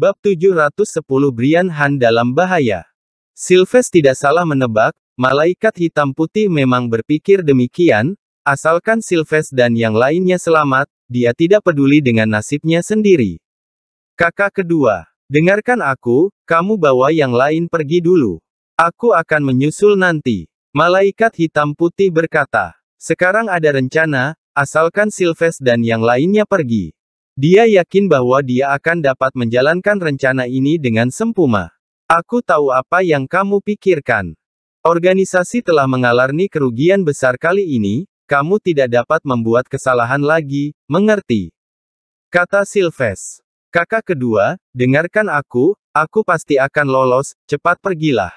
Bab 710 Brian Han dalam bahaya. Silves tidak salah menebak, malaikat hitam putih memang berpikir demikian, asalkan Silves dan yang lainnya selamat, dia tidak peduli dengan nasibnya sendiri. Kakak kedua, dengarkan aku, kamu bawa yang lain pergi dulu. Aku akan menyusul nanti. Malaikat hitam putih berkata, sekarang ada rencana, asalkan Silves dan yang lainnya pergi. Dia yakin bahwa dia akan dapat menjalankan rencana ini dengan sempurna. Aku tahu apa yang kamu pikirkan. Organisasi telah mengalami kerugian besar kali ini, kamu tidak dapat membuat kesalahan lagi, mengerti? Kata Silves. Kakak kedua, dengarkan aku, aku pasti akan lolos, cepat pergilah.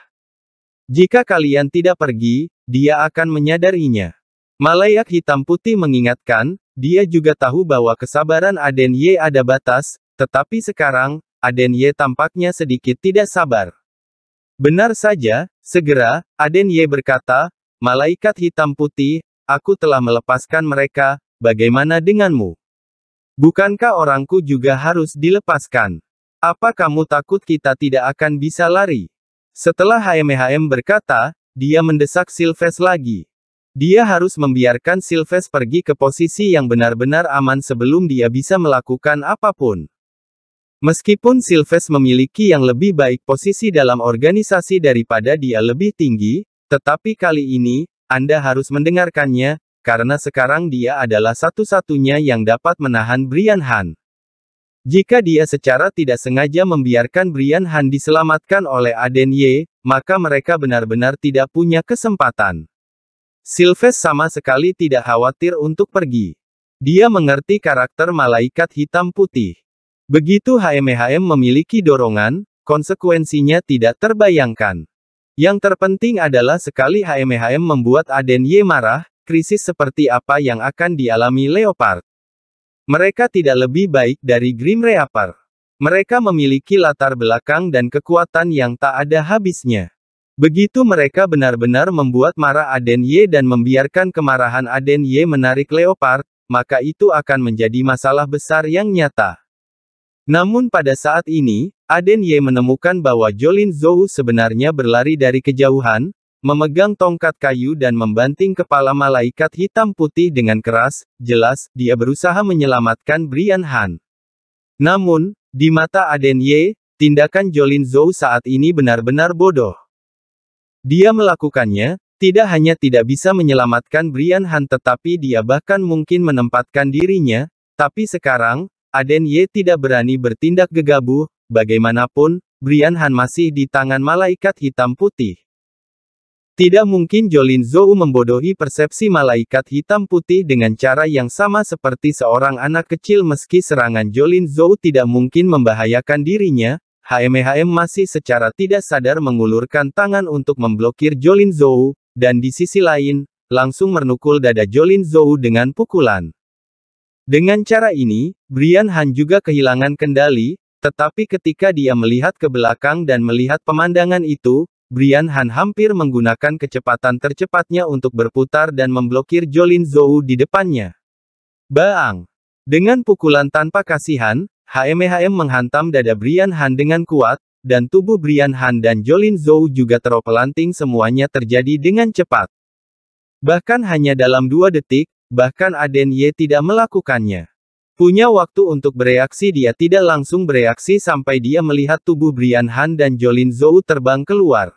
Jika kalian tidak pergi, dia akan menyadarinya. Malayak hitam putih mengingatkan, dia juga tahu bahwa kesabaran Aden Ye ada batas, tetapi sekarang, Aden Ye tampaknya sedikit tidak sabar. Benar saja, segera, Aden Ye berkata, Malaikat hitam putih, aku telah melepaskan mereka, bagaimana denganmu? Bukankah orangku juga harus dilepaskan? Apa kamu takut kita tidak akan bisa lari? Setelah HMHM berkata, dia mendesak Silves lagi. Dia harus membiarkan Silves pergi ke posisi yang benar-benar aman sebelum dia bisa melakukan apapun. Meskipun Silves memiliki yang lebih baik posisi dalam organisasi daripada dia lebih tinggi, tetapi kali ini, Anda harus mendengarkannya, karena sekarang dia adalah satu-satunya yang dapat menahan Brian Han. Jika dia secara tidak sengaja membiarkan Brian Han diselamatkan oleh Aden Ye, maka mereka benar-benar tidak punya kesempatan. Silves sama sekali tidak khawatir untuk pergi. Dia mengerti karakter malaikat hitam putih. Begitu HMHM memiliki dorongan, konsekuensinya tidak terbayangkan. Yang terpenting adalah sekali HMHM membuat Aden Ye marah, krisis seperti apa yang akan dialami Leopard. Mereka tidak lebih baik dari Grim Reaper. Mereka memiliki latar belakang dan kekuatan yang tak ada habisnya. Begitu mereka benar-benar membuat marah Aden Ye dan membiarkan kemarahan Aden Ye menarik Leopard, maka itu akan menjadi masalah besar yang nyata. Namun pada saat ini, Aden Ye menemukan bahwa Jolin Zhou sebenarnya berlari dari kejauhan, memegang tongkat kayu dan membanting kepala malaikat hitam putih dengan keras, jelas, dia berusaha menyelamatkan Brian Han. Namun, di mata Aden Ye, tindakan Jolin Zhou saat ini benar-benar bodoh. Dia melakukannya, tidak hanya tidak bisa menyelamatkan Brian Han tetapi dia bahkan mungkin menempatkan dirinya, tapi sekarang, Aden Ye tidak berani bertindak gegabah, bagaimanapun, Brian Han masih di tangan malaikat hitam putih. Tidak mungkin Jolin Zou membodohi persepsi malaikat hitam putih dengan cara yang sama seperti seorang anak kecil meski serangan Jolin Zou tidak mungkin membahayakan dirinya, HMHM masih secara tidak sadar mengulurkan tangan untuk memblokir Jolin Zhou, dan di sisi lain, langsung menukul dada Jolin Zhou dengan pukulan. Dengan cara ini, Brian Han juga kehilangan kendali, tetapi ketika dia melihat ke belakang dan melihat pemandangan itu, Brian Han hampir menggunakan kecepatan tercepatnya untuk berputar dan memblokir Jolin Zhou di depannya. Baang! Dengan pukulan tanpa kasihan, HMHM menghantam dada Brian Han dengan kuat, dan tubuh Brian Han dan Jolin Zhou juga teropelanting semuanya terjadi dengan cepat. Bahkan hanya dalam dua detik, bahkan Aden Ye tidak melakukannya. Punya waktu untuk bereaksi dia tidak langsung bereaksi sampai dia melihat tubuh Brian Han dan Jolin Zhou terbang keluar.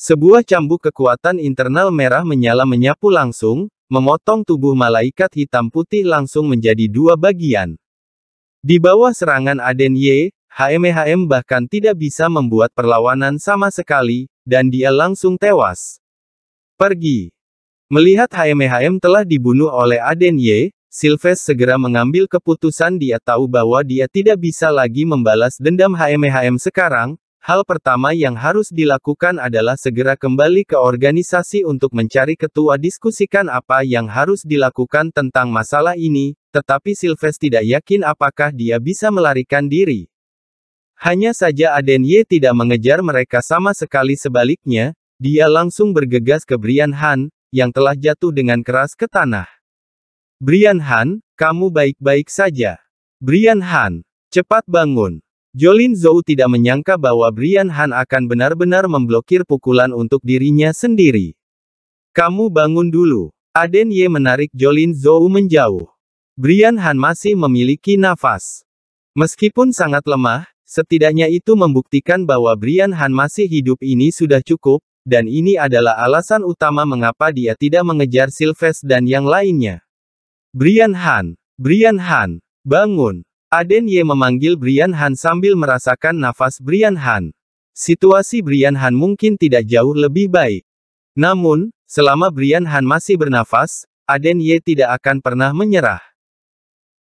Sebuah cambuk kekuatan internal merah menyala menyapu langsung, memotong tubuh malaikat hitam putih langsung menjadi dua bagian. Di bawah serangan Aden Ye, HMHM e bahkan tidak bisa membuat perlawanan sama sekali, dan dia langsung tewas. Pergi. Melihat HMHM e telah dibunuh oleh Aden Ye, Silves segera mengambil keputusan dia tahu bahwa dia tidak bisa lagi membalas dendam HMHM e sekarang, Hal pertama yang harus dilakukan adalah segera kembali ke organisasi untuk mencari ketua diskusikan apa yang harus dilakukan tentang masalah ini, tetapi Silves tidak yakin apakah dia bisa melarikan diri. Hanya saja Aden Ye tidak mengejar mereka sama sekali sebaliknya, dia langsung bergegas ke Brian Han, yang telah jatuh dengan keras ke tanah. Brian Han, kamu baik-baik saja. Brian Han, cepat bangun. Jolin Zhou tidak menyangka bahwa Brian Han akan benar-benar memblokir pukulan untuk dirinya sendiri. Kamu bangun dulu. Aden Ye menarik Jolin Zhou menjauh. Brian Han masih memiliki nafas. Meskipun sangat lemah, setidaknya itu membuktikan bahwa Brian Han masih hidup ini sudah cukup, dan ini adalah alasan utama mengapa dia tidak mengejar Silves dan yang lainnya. Brian Han, Brian Han, bangun. Aden Ye memanggil Brian Han sambil merasakan nafas Brian Han. Situasi Brian Han mungkin tidak jauh lebih baik. Namun, selama Brian Han masih bernafas, Aden Ye tidak akan pernah menyerah.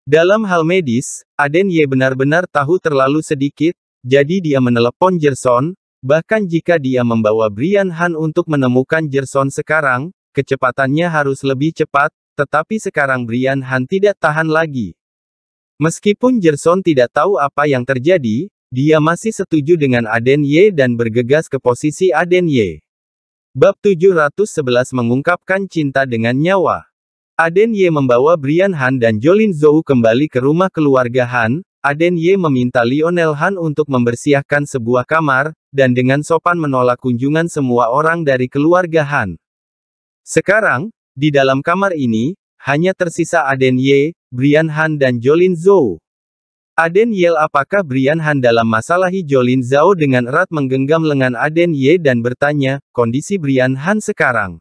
Dalam hal medis, Aden Ye benar-benar tahu terlalu sedikit, jadi dia menelepon Jerson. bahkan jika dia membawa Brian Han untuk menemukan Jerson sekarang, kecepatannya harus lebih cepat, tetapi sekarang Brian Han tidak tahan lagi. Meskipun Jerson tidak tahu apa yang terjadi, dia masih setuju dengan Aden Ye dan bergegas ke posisi Aden Ye. Bab 711 mengungkapkan cinta dengan nyawa. Aden Ye membawa Brian Han dan Jolin Zhou kembali ke rumah keluarga Han, Aden Ye meminta Lionel Han untuk membersihkan sebuah kamar, dan dengan sopan menolak kunjungan semua orang dari keluarga Han. Sekarang, di dalam kamar ini, hanya tersisa Aden Ye, Brian Han dan Jolin Zhou. Aden Ye, apakah Brian Han dalam masalahi Jolin Zhou dengan erat menggenggam lengan Aden Ye dan bertanya, kondisi Brian Han sekarang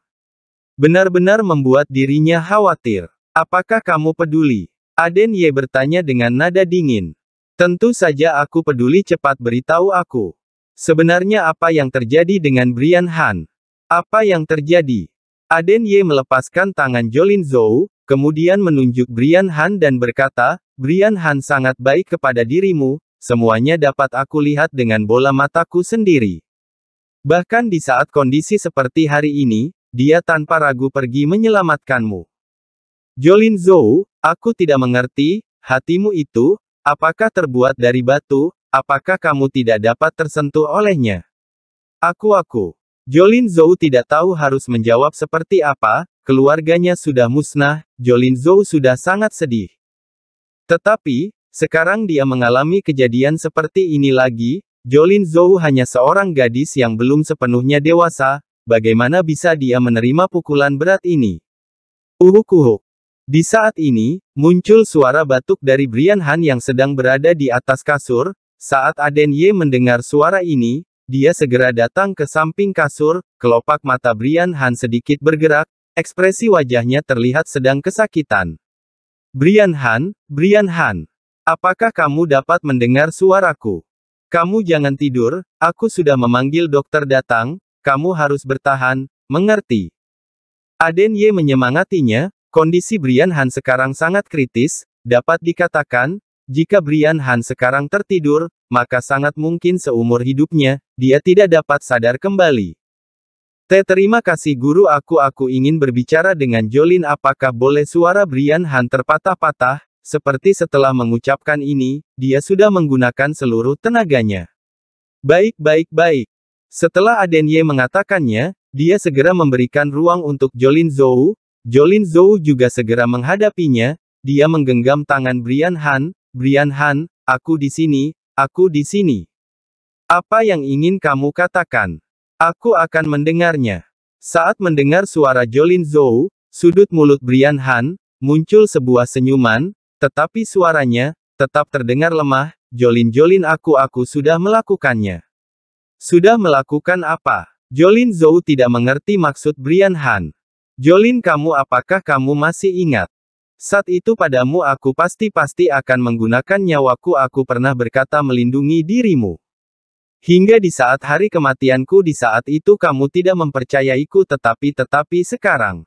benar-benar membuat dirinya khawatir. Apakah kamu peduli? Aden Ye bertanya dengan nada dingin. Tentu saja aku peduli cepat beritahu aku. Sebenarnya apa yang terjadi dengan Brian Han? Apa yang terjadi? Aden Ye melepaskan tangan Jolin Zhou, kemudian menunjuk Brian Han dan berkata, Brian Han sangat baik kepada dirimu, semuanya dapat aku lihat dengan bola mataku sendiri. Bahkan di saat kondisi seperti hari ini, dia tanpa ragu pergi menyelamatkanmu. Jolin Zhou, aku tidak mengerti, hatimu itu, apakah terbuat dari batu, apakah kamu tidak dapat tersentuh olehnya? Aku-aku. Jolin Zhou tidak tahu harus menjawab seperti apa, keluarganya sudah musnah, Jolin Zhou sudah sangat sedih. Tetapi, sekarang dia mengalami kejadian seperti ini lagi, Jolin Zhou hanya seorang gadis yang belum sepenuhnya dewasa, bagaimana bisa dia menerima pukulan berat ini? Uhuk-uhuk. Di saat ini, muncul suara batuk dari Brian Han yang sedang berada di atas kasur, saat Aden Ye mendengar suara ini, dia segera datang ke samping kasur, kelopak mata Brian Han sedikit bergerak, ekspresi wajahnya terlihat sedang kesakitan. Brian Han, Brian Han, apakah kamu dapat mendengar suaraku? Kamu jangan tidur, aku sudah memanggil dokter datang, kamu harus bertahan, mengerti. Aden Ye menyemangatinya, kondisi Brian Han sekarang sangat kritis, dapat dikatakan, jika Brian Han sekarang tertidur, maka sangat mungkin seumur hidupnya, dia tidak dapat sadar kembali. T terima kasih guru aku aku ingin berbicara dengan Jolin apakah boleh suara Brian Han terpatah-patah, seperti setelah mengucapkan ini, dia sudah menggunakan seluruh tenaganya. Baik baik baik. Setelah Aden Ye mengatakannya, dia segera memberikan ruang untuk Jolin Zhou, Jolin Zhou juga segera menghadapinya, dia menggenggam tangan Brian Han, Brian Han, aku di sini, aku di sini. Apa yang ingin kamu katakan? Aku akan mendengarnya. Saat mendengar suara Jolin Zhou, sudut mulut Brian Han, muncul sebuah senyuman, tetapi suaranya, tetap terdengar lemah, Jolin-jolin aku-aku sudah melakukannya. Sudah melakukan apa? Jolin Zhou tidak mengerti maksud Brian Han. Jolin kamu apakah kamu masih ingat? Saat itu padamu aku pasti-pasti akan menggunakan nyawaku aku pernah berkata melindungi dirimu. Hingga di saat hari kematianku di saat itu kamu tidak mempercayaiku tetapi-tetapi sekarang.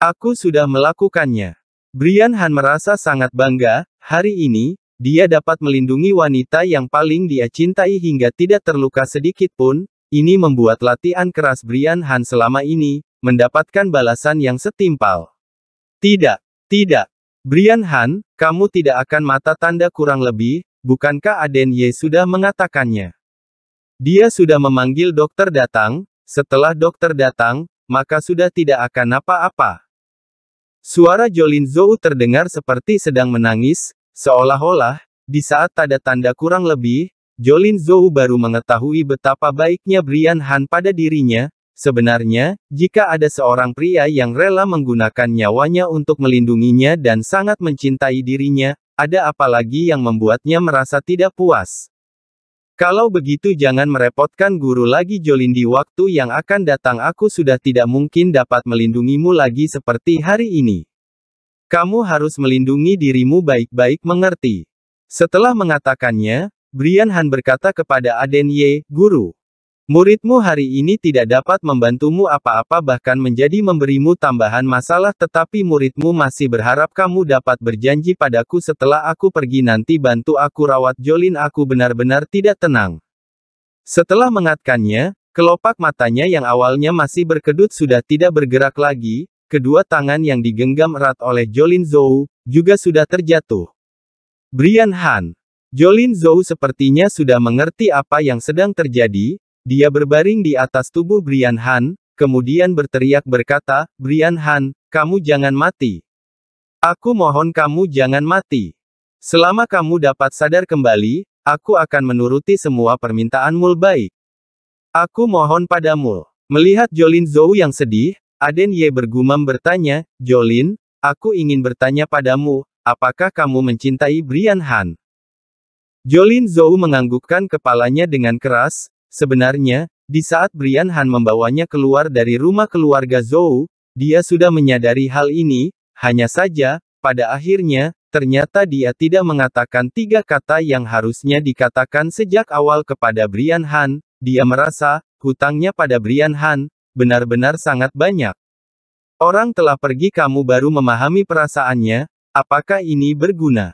Aku sudah melakukannya. Brian Han merasa sangat bangga, hari ini, dia dapat melindungi wanita yang paling dia cintai hingga tidak terluka sedikit pun, ini membuat latihan keras Brian Han selama ini, mendapatkan balasan yang setimpal. Tidak, tidak. Brian Han, kamu tidak akan mata tanda kurang lebih, bukankah Aden Ye sudah mengatakannya? Dia sudah memanggil dokter datang, setelah dokter datang, maka sudah tidak akan apa-apa. Suara Jolin Zou terdengar seperti sedang menangis, seolah-olah, di saat tanda-tanda kurang lebih, Jolin Zou baru mengetahui betapa baiknya Brian Han pada dirinya, Sebenarnya, jika ada seorang pria yang rela menggunakan nyawanya untuk melindunginya dan sangat mencintai dirinya, ada apa lagi yang membuatnya merasa tidak puas? Kalau begitu jangan merepotkan guru lagi Jolin di waktu yang akan datang aku sudah tidak mungkin dapat melindungimu lagi seperti hari ini. Kamu harus melindungi dirimu baik-baik mengerti. Setelah mengatakannya, Brian Han berkata kepada Aden Ye, guru, Muridmu hari ini tidak dapat membantumu apa-apa bahkan menjadi memberimu tambahan masalah tetapi muridmu masih berharap kamu dapat berjanji padaku setelah aku pergi nanti bantu aku rawat Jolin aku benar-benar tidak tenang. Setelah mengatkannya, kelopak matanya yang awalnya masih berkedut sudah tidak bergerak lagi, kedua tangan yang digenggam erat oleh Jolin Zhou, juga sudah terjatuh. Brian Han Jolin Zhou sepertinya sudah mengerti apa yang sedang terjadi, dia berbaring di atas tubuh Brian Han, kemudian berteriak berkata, Brian Han, kamu jangan mati. Aku mohon kamu jangan mati. Selama kamu dapat sadar kembali, aku akan menuruti semua permintaanmu baik. Aku mohon padamu. Melihat Jolin Zhou yang sedih, Aden Ye bergumam bertanya, Jolin, aku ingin bertanya padamu, apakah kamu mencintai Brian Han? Jolin Zhou menganggukkan kepalanya dengan keras, Sebenarnya, di saat Brian Han membawanya keluar dari rumah keluarga Zhou, dia sudah menyadari hal ini, hanya saja, pada akhirnya, ternyata dia tidak mengatakan tiga kata yang harusnya dikatakan sejak awal kepada Brian Han, dia merasa, hutangnya pada Brian Han, benar-benar sangat banyak. Orang telah pergi kamu baru memahami perasaannya, apakah ini berguna?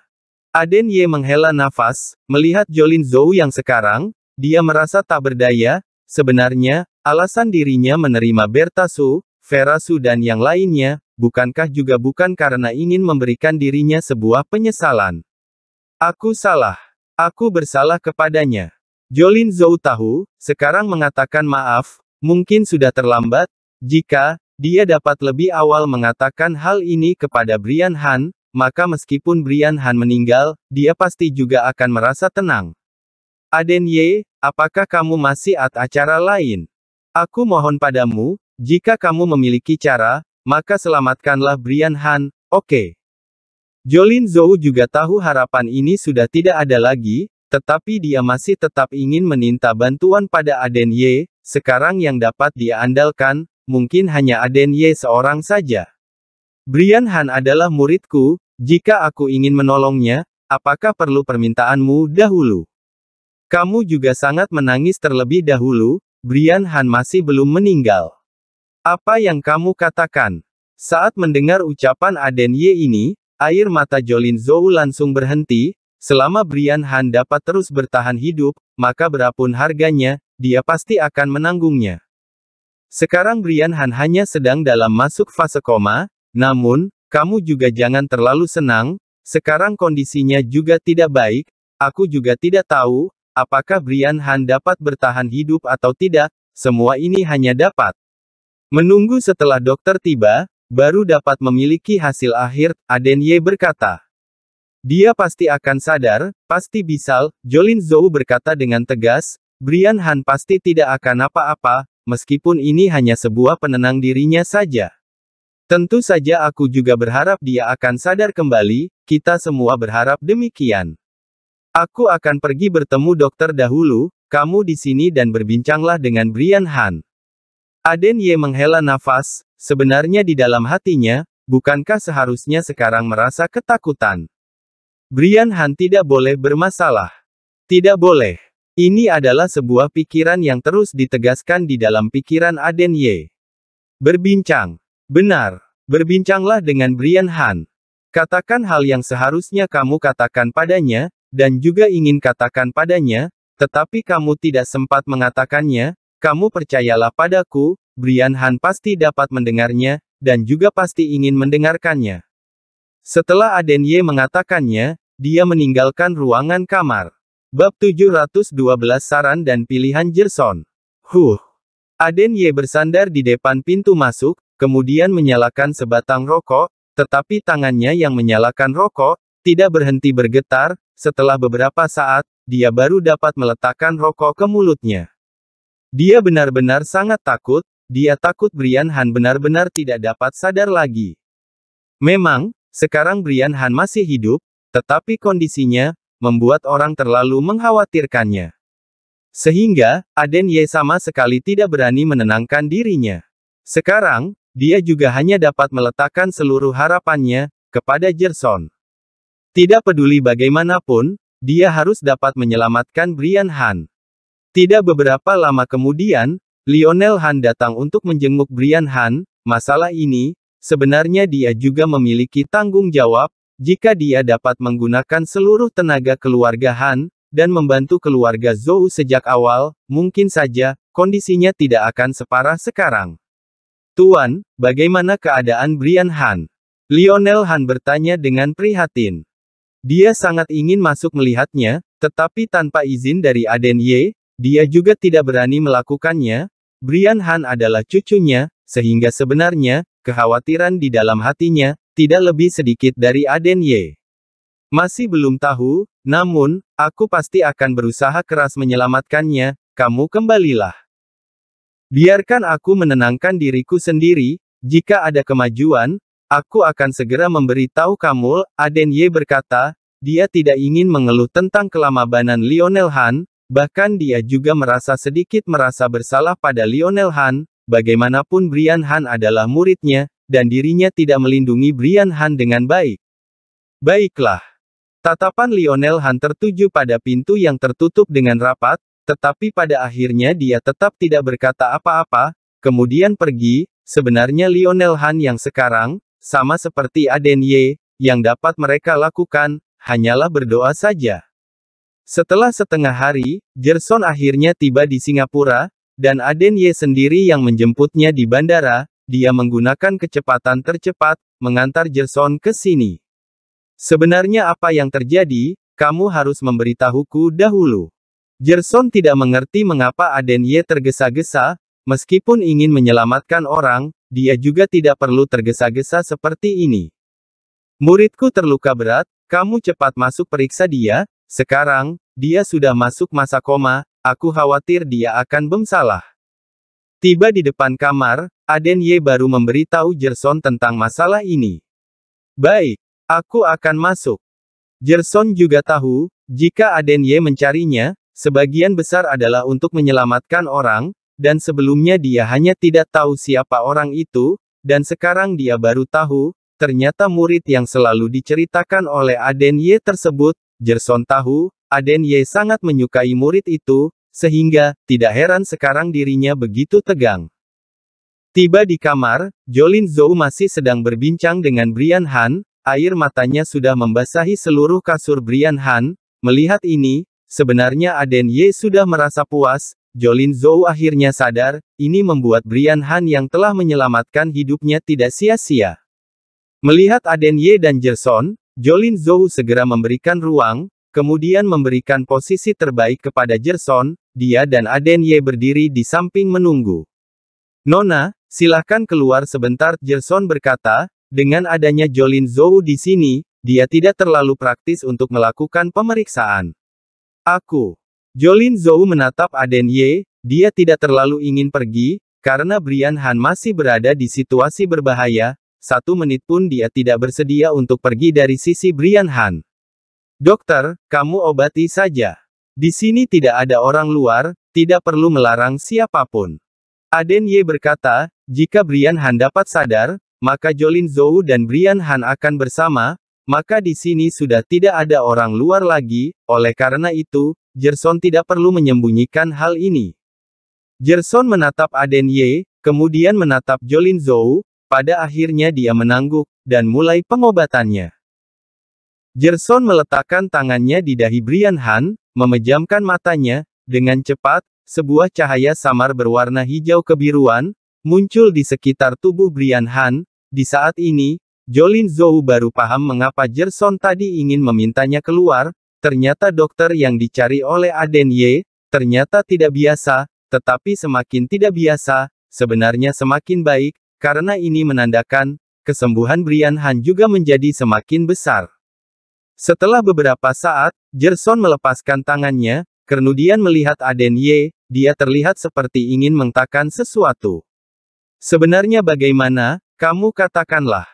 Aden Ye menghela nafas, melihat Jolin Zhou yang sekarang, dia merasa tak berdaya, sebenarnya, alasan dirinya menerima Bertasu, Su, Vera Su dan yang lainnya, bukankah juga bukan karena ingin memberikan dirinya sebuah penyesalan. Aku salah. Aku bersalah kepadanya. Jolin Zhou tahu, sekarang mengatakan maaf, mungkin sudah terlambat, jika, dia dapat lebih awal mengatakan hal ini kepada Brian Han, maka meskipun Brian Han meninggal, dia pasti juga akan merasa tenang. Aden Ye, apakah kamu masih ada acara lain? Aku mohon padamu, jika kamu memiliki cara, maka selamatkanlah Brian Han, oke. Okay. Jolin Zhou juga tahu harapan ini sudah tidak ada lagi, tetapi dia masih tetap ingin meninta bantuan pada Aden Ye, sekarang yang dapat dia andalkan, mungkin hanya Aden Ye seorang saja. Brian Han adalah muridku, jika aku ingin menolongnya, apakah perlu permintaanmu dahulu? Kamu juga sangat menangis terlebih dahulu, Brian Han masih belum meninggal. Apa yang kamu katakan? Saat mendengar ucapan Aden Ye ini, air mata Jolin Zhou langsung berhenti, selama Brian Han dapat terus bertahan hidup, maka berapun harganya, dia pasti akan menanggungnya. Sekarang Brian Han hanya sedang dalam masuk fase koma, namun, kamu juga jangan terlalu senang, sekarang kondisinya juga tidak baik, aku juga tidak tahu, Apakah Brian Han dapat bertahan hidup atau tidak, semua ini hanya dapat menunggu setelah dokter tiba, baru dapat memiliki hasil akhir, Aden Ye berkata. Dia pasti akan sadar, pasti bisa. Jolin Zhou berkata dengan tegas, Brian Han pasti tidak akan apa-apa, meskipun ini hanya sebuah penenang dirinya saja. Tentu saja aku juga berharap dia akan sadar kembali, kita semua berharap demikian. Aku akan pergi bertemu dokter dahulu, kamu di sini dan berbincanglah dengan Brian Han. Aden Ye menghela nafas, sebenarnya di dalam hatinya, bukankah seharusnya sekarang merasa ketakutan? Brian Han tidak boleh bermasalah. Tidak boleh. Ini adalah sebuah pikiran yang terus ditegaskan di dalam pikiran Aden Ye. Berbincang. Benar. Berbincanglah dengan Brian Han. Katakan hal yang seharusnya kamu katakan padanya, dan juga ingin katakan padanya, tetapi kamu tidak sempat mengatakannya, kamu percayalah padaku, Brian Han pasti dapat mendengarnya, dan juga pasti ingin mendengarkannya. Setelah Aden Ye mengatakannya, dia meninggalkan ruangan kamar. Bab 712 Saran dan Pilihan Jerson. Huh. Aden Ye bersandar di depan pintu masuk, kemudian menyalakan sebatang rokok, tetapi tangannya yang menyalakan rokok, tidak berhenti bergetar, setelah beberapa saat, dia baru dapat meletakkan rokok ke mulutnya. Dia benar-benar sangat takut, dia takut Brian Han benar-benar tidak dapat sadar lagi. Memang, sekarang Brian Han masih hidup, tetapi kondisinya, membuat orang terlalu mengkhawatirkannya. Sehingga, Aden Ye sama sekali tidak berani menenangkan dirinya. Sekarang, dia juga hanya dapat meletakkan seluruh harapannya kepada Jerson. Tidak peduli bagaimanapun, dia harus dapat menyelamatkan Brian Han. Tidak beberapa lama kemudian, Lionel Han datang untuk menjenguk Brian Han, masalah ini, sebenarnya dia juga memiliki tanggung jawab, jika dia dapat menggunakan seluruh tenaga keluarga Han, dan membantu keluarga Zhou sejak awal, mungkin saja, kondisinya tidak akan separah sekarang. Tuan, bagaimana keadaan Brian Han? Lionel Han bertanya dengan prihatin. Dia sangat ingin masuk melihatnya, tetapi tanpa izin dari Aden Ye, dia juga tidak berani melakukannya. Brian Han adalah cucunya, sehingga sebenarnya, kekhawatiran di dalam hatinya, tidak lebih sedikit dari Aden Ye. Masih belum tahu, namun, aku pasti akan berusaha keras menyelamatkannya, kamu kembalilah. Biarkan aku menenangkan diriku sendiri, jika ada kemajuan, Aku akan segera memberitahu kamu, Aden Ye berkata, dia tidak ingin mengeluh tentang kelamabanan Lionel Han, bahkan dia juga merasa sedikit merasa bersalah pada Lionel Han, bagaimanapun Brian Han adalah muridnya, dan dirinya tidak melindungi Brian Han dengan baik. Baiklah. Tatapan Lionel Han tertuju pada pintu yang tertutup dengan rapat, tetapi pada akhirnya dia tetap tidak berkata apa-apa, kemudian pergi, sebenarnya Lionel Han yang sekarang, sama seperti Adenye yang dapat mereka lakukan, hanyalah berdoa saja. Setelah setengah hari, Gerson akhirnya tiba di Singapura, dan Adenye sendiri yang menjemputnya di bandara, dia menggunakan kecepatan tercepat, mengantar Gerson ke sini. Sebenarnya apa yang terjadi, kamu harus memberitahuku dahulu. Gerson tidak mengerti mengapa Adenye tergesa-gesa, meskipun ingin menyelamatkan orang, dia juga tidak perlu tergesa-gesa seperti ini. Muridku terluka berat, kamu cepat masuk periksa dia, sekarang, dia sudah masuk masa koma, aku khawatir dia akan bermasalah. Tiba di depan kamar, Aden Ye baru memberitahu Gerson tentang masalah ini. Baik, aku akan masuk. Gerson juga tahu, jika Aden Ye mencarinya, sebagian besar adalah untuk menyelamatkan orang, dan sebelumnya dia hanya tidak tahu siapa orang itu, dan sekarang dia baru tahu, ternyata murid yang selalu diceritakan oleh Aden Ye tersebut, Gerson tahu, Aden Ye sangat menyukai murid itu, sehingga, tidak heran sekarang dirinya begitu tegang. Tiba di kamar, Jolin Zhou masih sedang berbincang dengan Brian Han, air matanya sudah membasahi seluruh kasur Brian Han, melihat ini, sebenarnya Aden Ye sudah merasa puas, Jolin Zhou akhirnya sadar, ini membuat Brian Han yang telah menyelamatkan hidupnya tidak sia-sia. Melihat Aden Ye dan Jerson, Jolin Zhou segera memberikan ruang, kemudian memberikan posisi terbaik kepada Jerson, dia dan Aden Ye berdiri di samping menunggu. Nona, silahkan keluar sebentar, Jerson berkata, dengan adanya Jolin Zhou di sini, dia tidak terlalu praktis untuk melakukan pemeriksaan. Aku Jolin Zhou menatap Aden Ye, dia tidak terlalu ingin pergi, karena Brian Han masih berada di situasi berbahaya, satu menit pun dia tidak bersedia untuk pergi dari sisi Brian Han. Dokter, kamu obati saja. Di sini tidak ada orang luar, tidak perlu melarang siapapun. Aden Ye berkata, jika Brian Han dapat sadar, maka Jolin Zhou dan Brian Han akan bersama, maka di sini sudah tidak ada orang luar lagi, oleh karena itu, Jerson tidak perlu menyembunyikan hal ini. Jerson menatap Aden Ye, kemudian menatap Jolin Zhou, pada akhirnya dia menangguk, dan mulai pengobatannya. Jerson meletakkan tangannya di dahi Brian Han, memejamkan matanya, dengan cepat, sebuah cahaya samar berwarna hijau kebiruan, muncul di sekitar tubuh Brian Han, di saat ini, Jolin Zhou baru paham mengapa Jerson tadi ingin memintanya keluar, Ternyata dokter yang dicari oleh Aden Ye ternyata tidak biasa, tetapi semakin tidak biasa, sebenarnya semakin baik, karena ini menandakan, kesembuhan Brian Han juga menjadi semakin besar. Setelah beberapa saat, Jerson melepaskan tangannya, kemudian melihat Aden Ye. dia terlihat seperti ingin mengatakan sesuatu. Sebenarnya bagaimana, kamu katakanlah.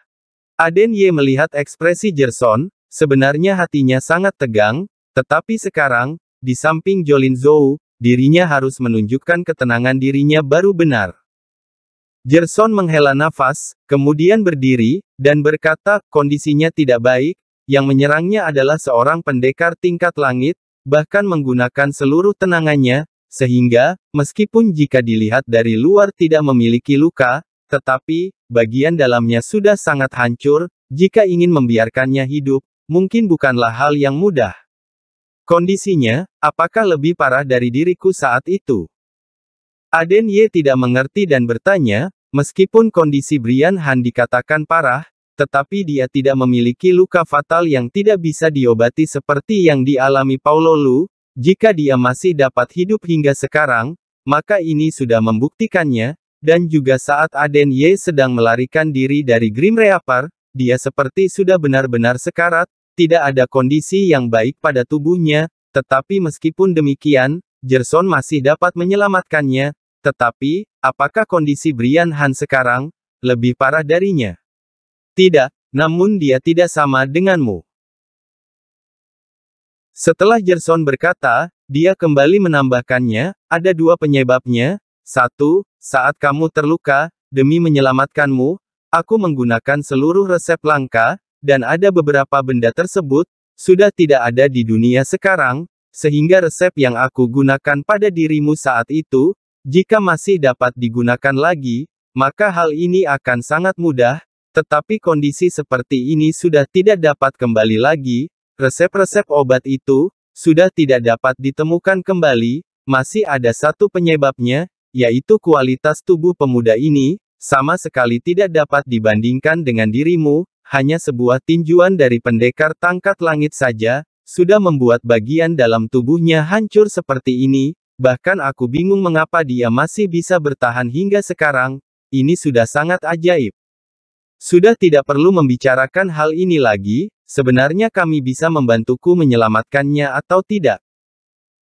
Aden Ye melihat ekspresi Jerson. Sebenarnya hatinya sangat tegang, tetapi sekarang, di samping Jolin Zhou, dirinya harus menunjukkan ketenangan dirinya baru benar. Jerson menghela nafas, kemudian berdiri, dan berkata, kondisinya tidak baik, yang menyerangnya adalah seorang pendekar tingkat langit, bahkan menggunakan seluruh tenangannya, sehingga, meskipun jika dilihat dari luar tidak memiliki luka, tetapi, bagian dalamnya sudah sangat hancur, jika ingin membiarkannya hidup, mungkin bukanlah hal yang mudah. Kondisinya, apakah lebih parah dari diriku saat itu? Aden Ye tidak mengerti dan bertanya, meskipun kondisi Brian Han dikatakan parah, tetapi dia tidak memiliki luka fatal yang tidak bisa diobati seperti yang dialami Paulo Lu, jika dia masih dapat hidup hingga sekarang, maka ini sudah membuktikannya, dan juga saat Aden Ye sedang melarikan diri dari Grim Reaper, dia seperti sudah benar-benar sekarat, tidak ada kondisi yang baik pada tubuhnya, tetapi meskipun demikian, Gerson masih dapat menyelamatkannya, tetapi, apakah kondisi Brian Han sekarang, lebih parah darinya? Tidak, namun dia tidak sama denganmu. Setelah Gerson berkata, dia kembali menambahkannya, ada dua penyebabnya, satu, saat kamu terluka, demi menyelamatkanmu, aku menggunakan seluruh resep langka, dan ada beberapa benda tersebut, sudah tidak ada di dunia sekarang, sehingga resep yang aku gunakan pada dirimu saat itu, jika masih dapat digunakan lagi, maka hal ini akan sangat mudah, tetapi kondisi seperti ini sudah tidak dapat kembali lagi, resep-resep obat itu, sudah tidak dapat ditemukan kembali, masih ada satu penyebabnya, yaitu kualitas tubuh pemuda ini, sama sekali tidak dapat dibandingkan dengan dirimu, hanya sebuah tinjuan dari pendekar tangkat langit saja, sudah membuat bagian dalam tubuhnya hancur seperti ini, bahkan aku bingung mengapa dia masih bisa bertahan hingga sekarang, ini sudah sangat ajaib. Sudah tidak perlu membicarakan hal ini lagi, sebenarnya kami bisa membantuku menyelamatkannya atau tidak.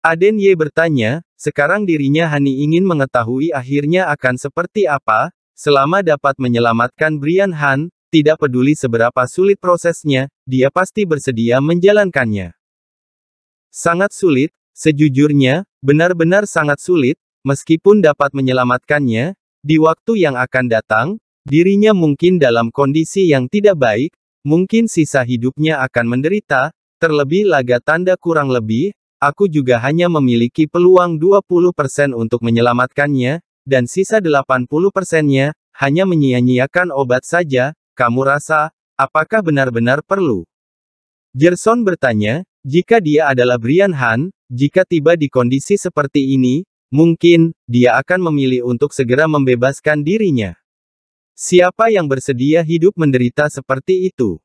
Aden Ye bertanya, sekarang dirinya Hani ingin mengetahui akhirnya akan seperti apa, selama dapat menyelamatkan Brian Han, tidak peduli seberapa sulit prosesnya, dia pasti bersedia menjalankannya. Sangat sulit, sejujurnya, benar-benar sangat sulit, meskipun dapat menyelamatkannya, di waktu yang akan datang, dirinya mungkin dalam kondisi yang tidak baik, mungkin sisa hidupnya akan menderita, terlebih laga tanda kurang lebih, aku juga hanya memiliki peluang 20% untuk menyelamatkannya, dan sisa 80%-nya, hanya menyia-nyiakan obat saja, kamu rasa, apakah benar-benar perlu? Gerson bertanya, jika dia adalah Brian Han, jika tiba di kondisi seperti ini, mungkin, dia akan memilih untuk segera membebaskan dirinya. Siapa yang bersedia hidup menderita seperti itu?